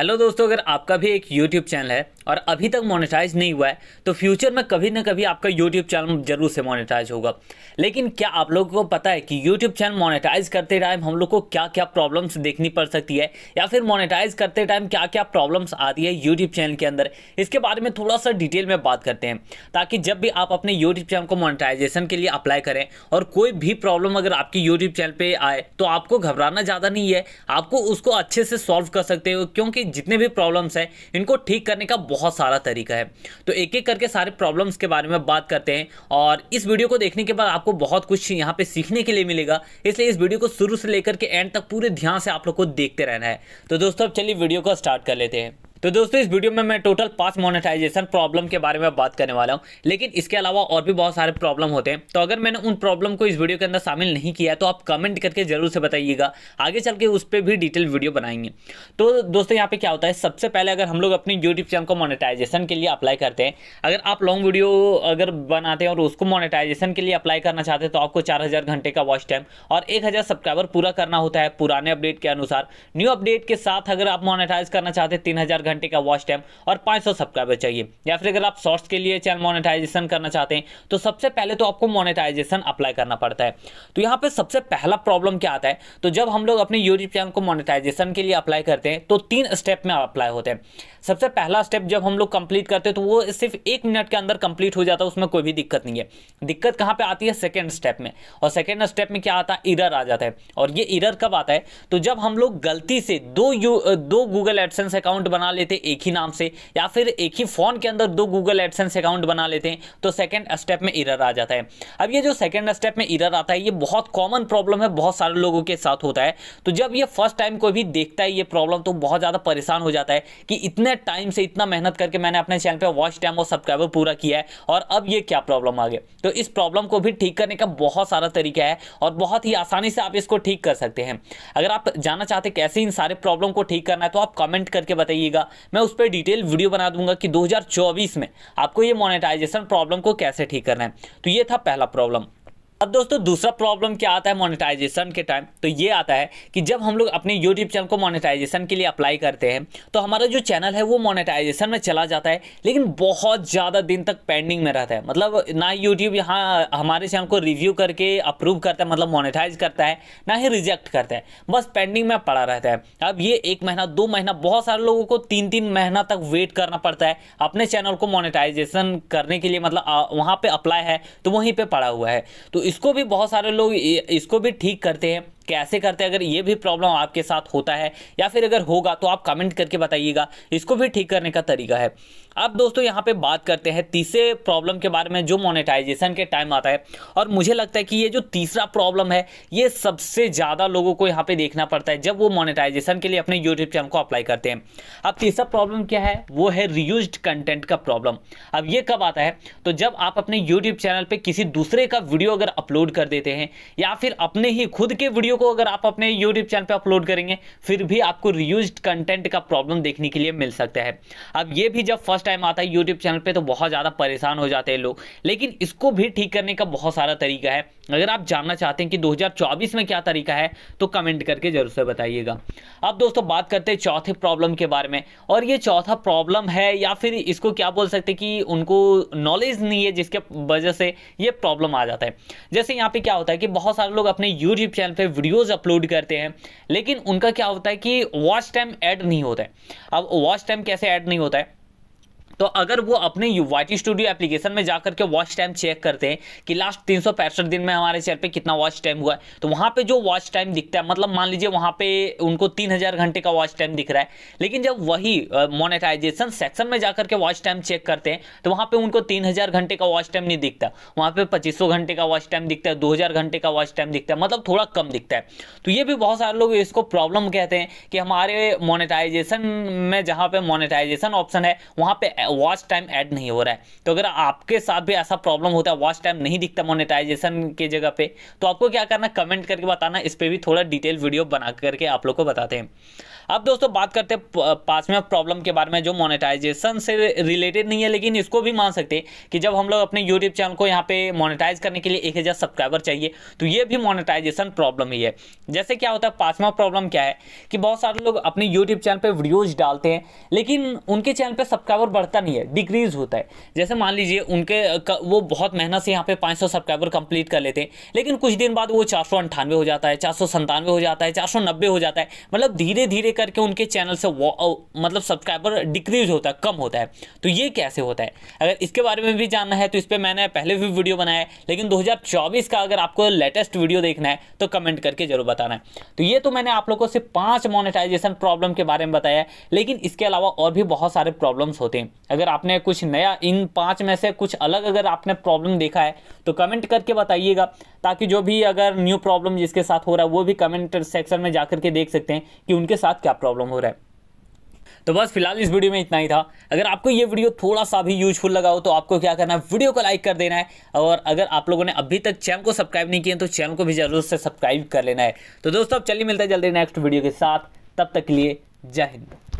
hello दोस्तों अगर आपका भी एक यूट्यूब चैनल है और अभी तक मोनेटाइज नहीं हुआ है तो फ्यूचर में कभी ना कभी आपका यूट्यूब चैनल जरूर से मोनेटाइज होगा लेकिन क्या आप लोगों को पता है कि यूट्यूब चैनल मोनेटाइज करते टाइम हम लोग को क्या क्या प्रॉब्लम्स देखनी पड़ सकती है या फिर मोनेटाइज करते टाइम क्या क्या प्रॉब्लम्स आती है यूट्यूब चैनल के अंदर इसके बारे में थोड़ा सा डिटेल में बात करते हैं ताकि जब भी आप अपने यूट्यूब चैनल को मोनिटाइजेशन के लिए अप्लाई करें और कोई भी प्रॉब्लम अगर आपके यूट्यूब चैनल पर आए तो आपको घबराना ज़्यादा नहीं है आपको उसको अच्छे से सॉल्व कर सकते हो क्योंकि जितने भी प्रॉब्लम्स हैं इनको ठीक करने का बहुत सारा तरीका है तो एक एक करके सारे प्रॉब्लम्स के बारे में बात करते हैं और इस वीडियो को देखने के बाद आपको बहुत कुछ यहाँ पर सीखने के लिए मिलेगा इसलिए इस वीडियो को शुरू से लेकर के एंड तक पूरे ध्यान से आप लोग को देखते रहना है तो दोस्तों अब चलिए वीडियो को स्टार्ट कर लेते हैं तो दोस्तों इस वीडियो में मैं टोटल पांच मोनेटाइजेशन प्रॉब्लम के बारे में बात करने वाला हूं लेकिन इसके अलावा और भी बहुत सारे प्रॉब्लम होते हैं तो अगर मैंने उन प्रॉब्लम को इस वीडियो के अंदर शामिल नहीं किया तो आप कमेंट करके जरूर से बताइएगा आगे चल के उस पर भी डिटेल वीडियो बनाएंगे तो दोस्तों यहाँ पे क्या होता है सबसे पहले अगर हम लोग अपनी यूट्यूब चैनल को मोनिटाइजेशन के लिए अप्लाई करते हैं अगर आप लॉन्ग वीडियो अगर बनाते हैं और उसको मोनिटाइजेशन के लिए अप्लाई करना चाहते हैं तो आपको चार घंटे का वॉच टाइम और एक सब्सक्राइबर पूरा करना होता है पुराने अपडेट के अनुसार न्यू अपडेट के साथ अगर आप मोनिटाइज करना चाहते हैं तीन घंटे का वॉच टाइम और 500 सब्सक्राइबर चाहिए या फिर अगर आप शॉर्ट्स के लिए चैनल मोनेटाइजेशन करना चाहते हैं तो सबसे पहले तो आपको मोनेटाइजेशन अप्लाई करना पड़ता है तो यहाँ पे सबसे पहला प्रॉब्लम क्या आता है तो जब हम लोग अपने यूट्यूब चैनल को मोनिटाइजेशन के लिए अप्लाई करते हैं तो तीन स्टेप में अप्लाई होते हैं सबसे पहला स्टेप जब हम लोग कंप्लीट करते हैं तो वो सिर्फ एक मिनट के अंदर कंप्लीट हो जाता है उसमें कोई भी दिक्कत नहीं है दिक्कत कहाँ पे आती है सेकेंड स्टेप में और सेकेंड स्टेप में क्या आता है इरर आ जाता है और ये इरर कब आता है तो जब हम लोग गलती से दो यू दो गूगल एडसेंस अकाउंट बना लेते हैं एक ही नाम से या फिर एक ही फ़ोन के अंदर दो गूगल एडसेंस अकाउंट बना लेते हैं तो सेकेंड स्टेप में इरर आ जाता है अब ये जो सेकेंड स्टेप में इरर आता है ये बहुत कॉमन प्रॉब्लम है बहुत सारे लोगों के साथ होता है तो जब ये फर्स्ट टाइम कोई भी देखता है ये प्रॉब्लम तो बहुत ज़्यादा परेशान हो जाता है कि इतने टाइम से इतना मेहनत करके मैंने अपने चैनल पर वॉच टाइम और सब्सक्राइबर पूरा किया है और अब ये क्या प्रॉब्लम आ गया तो इस प्रॉब्लम को भी ठीक करने का बहुत सारा तरीका है और बहुत ही आसानी से आप इसको ठीक कर सकते हैं अगर आप जानना चाहते कैसे इन सारे प्रॉब्लम को ठीक करना है तो आप कमेंट करके बताइएगा मैं उस पर डिटेल वीडियो बना दूंगा कि 2024 में आपको ये मोनेटाइजेशन प्रॉब्लम को कैसे ठीक करना है तो ये था पहला प्रॉब्लम अब दोस्तों दूसरा प्रॉब्लम क्या आता है मोनेटाइजेशन के टाइम तो ये आता है कि जब हम लोग अपने यूट्यूब चैनल को मोनेटाइजेशन के लिए अप्लाई करते हैं तो हमारा जो चैनल है वो मोनेटाइजेशन में चला जाता है लेकिन बहुत ज़्यादा दिन तक पेंडिंग में रहता है मतलब ना ही यूट्यूब यहाँ हमारे चैनल को रिव्यू करके अप्रूव करता है मतलब मोनिटाइज़ करता है ना ही रिजेक्ट करता है बस पेंडिंग में पड़ा रहता है अब ये एक महीना दो महीना बहुत सारे लोगों को तीन तीन महीना तक वेट करना पड़ता है अपने चैनल को मोनिटाइजेशन करने के लिए मतलब वहाँ पर अप्लाई है तो वहीं पर पड़ा हुआ है तो इसको भी बहुत सारे लोग इसको भी ठीक करते हैं कैसे करते हैं अगर ये भी प्रॉब्लम आपके साथ होता है या फिर अगर होगा तो आप कमेंट करके बताइएगा इसको भी ठीक करने का तरीका है अब दोस्तों यहाँ पे बात करते हैं तीसरे प्रॉब्लम के बारे में जो मोनेटाइजेशन के टाइम आता है और मुझे लगता है कि ये जो तीसरा प्रॉब्लम है ये सबसे ज़्यादा लोगों को यहाँ पे देखना पड़ता है जब वो मोनेटाइजेशन के लिए अपने यूट्यूब चैनल को अप्लाई करते हैं अब तीसरा प्रॉब्लम क्या है वो है रियूज कंटेंट का प्रॉब्लम अब ये कब आता है तो जब आप अपने यूट्यूब चैनल पर किसी दूसरे का वीडियो अगर अपलोड कर देते हैं या फिर अपने ही खुद के वीडियो को अगर आप अपने यूट्यूब चैनल पर अपलोड करेंगे फिर भी आपको रियूज कंटेंट का प्रॉब्लम देखने के लिए मिल सकता है अब ये भी जब फर्स्ट टाइम आता है यूट्यूब चैनल पर तो बहुत ज़्यादा परेशान हो जाते हैं लोग लेकिन इसको भी ठीक करने का बहुत सारा तरीका है अगर आप जानना चाहते हैं कि 2024 में क्या तरीका है तो कमेंट करके जरूर से बताइएगा अब दोस्तों बात करते हैं चौथे प्रॉब्लम के बारे में और ये चौथा प्रॉब्लम है या फिर इसको क्या बोल सकते हैं कि उनको नॉलेज नहीं है जिसके वजह से ये प्रॉब्लम आ जाता है जैसे यहाँ पे क्या होता है कि बहुत सारे लोग अपने यूट्यूब चैनल पर वीडियोज़ अपलोड करते हैं लेकिन उनका क्या होता है कि वॉच टाइम ऐड नहीं होता है अब वॉच टाइम कैसे ऐड नहीं होता है तो अगर वो अपने वाई स्टूडियो एप्लीकेशन में जाकर के वॉच टाइम चेक करते हैं कि लास्ट तीन दिन में हमारे शेयर पे कितना वॉच टाइम हुआ है तो वहां पे जो वॉच टाइम दिखता है मतलब मान लीजिए वहां पे उनको तीन घंटे का वॉच टाइम दिख रहा है लेकिन जब वही मोनेटाइजेशन सेक्शन में जाकर के वॉच टाइम चेक करते हैं तो वहां पे उनको तीन घंटे का वॉच टाइम नहीं दिखता वहाँ पे पच्चीस घंटे का वॉच टाइम दिखता है दो घंटे का वॉच टाइम दिखता है मतलब थोड़ा कम दिखता है तो ये भी बहुत सारे लोग इसको प्रॉब्लम कहते हैं कि हमारे मोनेटाइजेशन में जहाँ पे मोनेटाइजेशन ऑप्शन है वहां पर वॉच टाइम ऐड नहीं हो रहा है तो अगर आपके साथ भी ऐसा प्रॉब्लम होता है वॉच टाइम नहीं दिखता मोनेटाइजेशन के जगह पे तो आपको क्या करना कमेंट करके बताना इस पर भी थोड़ा डिटेल वीडियो बना करके आप लोग को बताते हैं अब दोस्तों बात करते हैं पाँचवें प्रॉब्लम के बारे में जो मोनेटाइजेशन से रिलेटेड नहीं है लेकिन इसको भी मान सकते हैं कि जब हम लोग अपने यूट्यूब चैनल को यहाँ पे मोनेटाइज करने के लिए एक हज़ार सब्सक्राइबर चाहिए तो ये भी मोनेटाइजेशन प्रॉब्लम ही है जैसे क्या होता है पाँचवा प्रॉब्लम क्या है कि बहुत सारे लोग अपने यूट्यूब चैनल पर वीडियोज़ डालते हैं लेकिन उनके चैनल पर सब्सक्राइबर बढ़ता ऐसा नहीं है डिक्रीज होता है जैसे मान लीजिए उनके वो बहुत मेहनत से यहाँ पे 500 सौ सब्सक्राइबर कंप्लीट कर लेते हैं लेकिन कुछ दिन बाद वो चार हो जाता है चार हो जाता है चार हो जाता है मतलब धीरे धीरे करके उनके चैनल से मतलब सब्सक्राइबर डिक्रीज होता है कम होता है तो ये कैसे होता है अगर इसके बारे में भी जानना है तो इस पर मैंने पहले भी वीडियो बनाया है लेकिन दो का अगर आपको लेटेस्ट वीडियो देखना है तो कमेंट करके जरूर बताना है तो ये तो मैंने आप लोगों से पांच मोनेटाइजेशन प्रॉब्लम के बारे में बताया लेकिन इसके अलावा और भी बहुत सारे प्रॉब्लम्स होते हैं अगर आपने कुछ नया इन पाँच में से कुछ अलग अगर आपने प्रॉब्लम देखा है तो कमेंट करके बताइएगा ताकि जो भी अगर न्यू प्रॉब्लम जिसके साथ हो रहा है वो भी कमेंट सेक्शन में जा के देख सकते हैं कि उनके साथ क्या प्रॉब्लम हो रहा है तो बस फिलहाल इस वीडियो में इतना ही था अगर आपको ये वीडियो थोड़ा सा भी यूजफुल लगा हो तो आपको क्या करना है वीडियो को लाइक कर देना है और अगर आप लोगों ने अभी तक चैनल को सब्सक्राइब नहीं किया तो चैनल को भी जरूर से सब्सक्राइब कर लेना है तो दोस्तों अब चलिए मिलता है जल्दी नेक्स्ट वीडियो के साथ तब तक के लिए जय हिंद